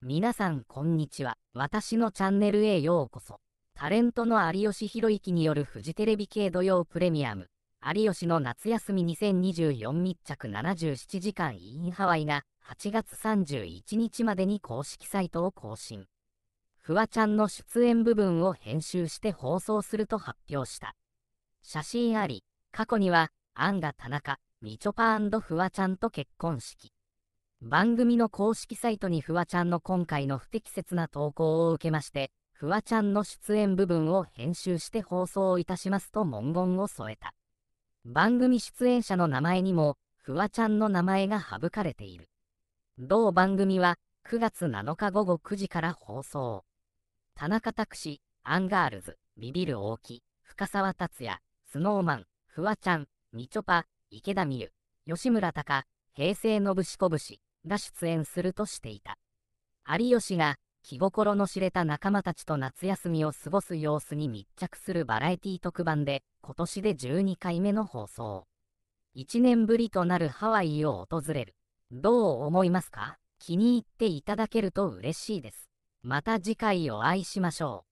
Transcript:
皆さんこんにちは。私のチャンネルへようこそ。タレントの有吉弘行によるフジテレビ系土曜プレミアム、有吉の夏休み2024密着77時間 in ハワイが8月31日までに公式サイトを更新。フワちゃんの出演部分を編集して放送すると発表した。写真あり、過去には、アンガ田中、みちょぱフワちゃんと結婚式。番組の公式サイトにフワちゃんの今回の不適切な投稿を受けまして、フワちゃんの出演部分を編集して放送いたしますと文言を添えた。番組出演者の名前にも、フワちゃんの名前が省かれている。同番組は、9月7日午後9時から放送。田中拓司、アンガールズ、ビビる大木、深沢達也、スノーマン、フワちゃん、みちょぱ、池田美優、吉村隆、平成のぶしこぶし、が出演するとしていた有吉が気心の知れた仲間たちと夏休みを過ごす様子に密着するバラエティ特番で今年で12回目の放送1年ぶりとなるハワイを訪れるどう思いますか気に入っていただけると嬉しいですまた次回お会いしましょう